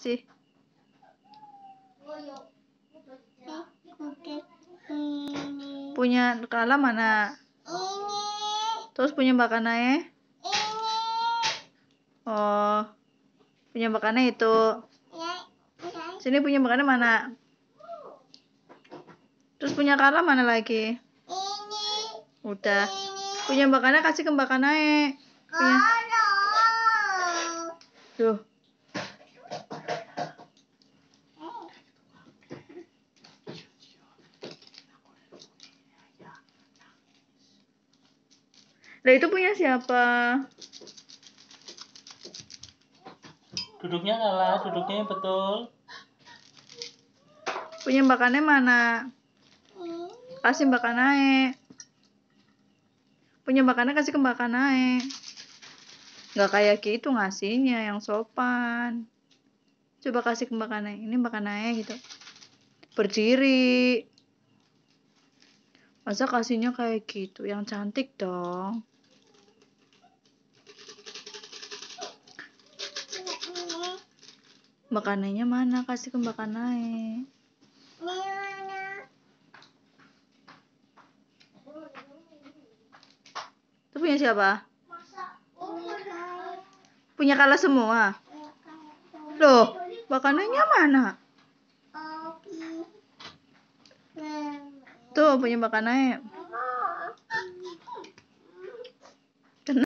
sih? Punya Kala mana? Terus punya Mbak Kanae? Ya? Oh. Punya Mbak itu. Sini punya Mbak mana? Terus punya Kala mana lagi? Udah. Punya Mbak kasih ke Mbak Kanae. Ya. Punya. Nah itu punya siapa? Duduknya salah, duduknya betul. Punya makannya mana? Kasih makan naik. Punya makannya kasih ke makan naik. Gak kayak gitu ngasihnya yang sopan. Coba kasih ke makan naik. Ini makan naik gitu. Berdiri. Masa kasihnya kayak gitu? Yang cantik dong. makanannya mana? Kasih ke Mbak kanae Itu punya siapa? Punya kala semua? Loh, Mbak mana? Tuh, punya Mbak kanae